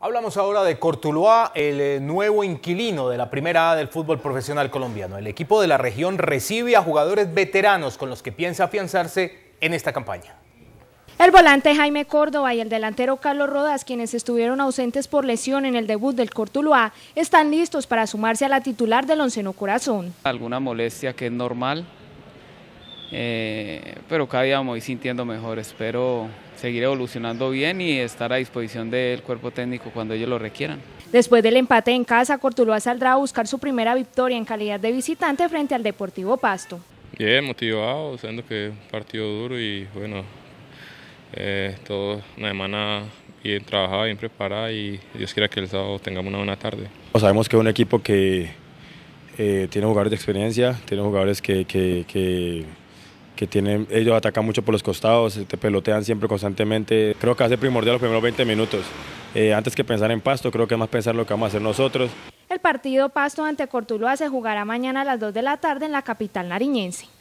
Hablamos ahora de Cortuluá, el eh, nuevo inquilino de la primera A del fútbol profesional colombiano. El equipo de la región recibe a jugadores veteranos con los que piensa afianzarse en esta campaña. El volante Jaime Córdoba y el delantero Carlos Rodas, quienes estuvieron ausentes por lesión en el debut del Cortuluá, están listos para sumarse a la titular del Onceno Corazón. Alguna molestia que es normal, eh, pero cada día me voy sintiendo mejor. Espero seguir evolucionando bien y estar a disposición del cuerpo técnico cuando ellos lo requieran. Después del empate en casa, Cortuloa saldrá a buscar su primera victoria en calidad de visitante frente al Deportivo Pasto. Bien, motivado, siendo que partido duro y bueno, eh, todo una semana bien trabajada, bien preparada y Dios quiera que el sábado tengamos una buena tarde. Pues sabemos que es un equipo que eh, tiene jugadores de experiencia, tiene jugadores que que tienen, ellos atacan mucho por los costados, te pelotean siempre constantemente. Creo que hace primordial los primeros 20 minutos. Eh, antes que pensar en Pasto, creo que es más pensar lo que vamos a hacer nosotros. El partido Pasto ante Cortuloa se jugará mañana a las 2 de la tarde en la capital nariñense.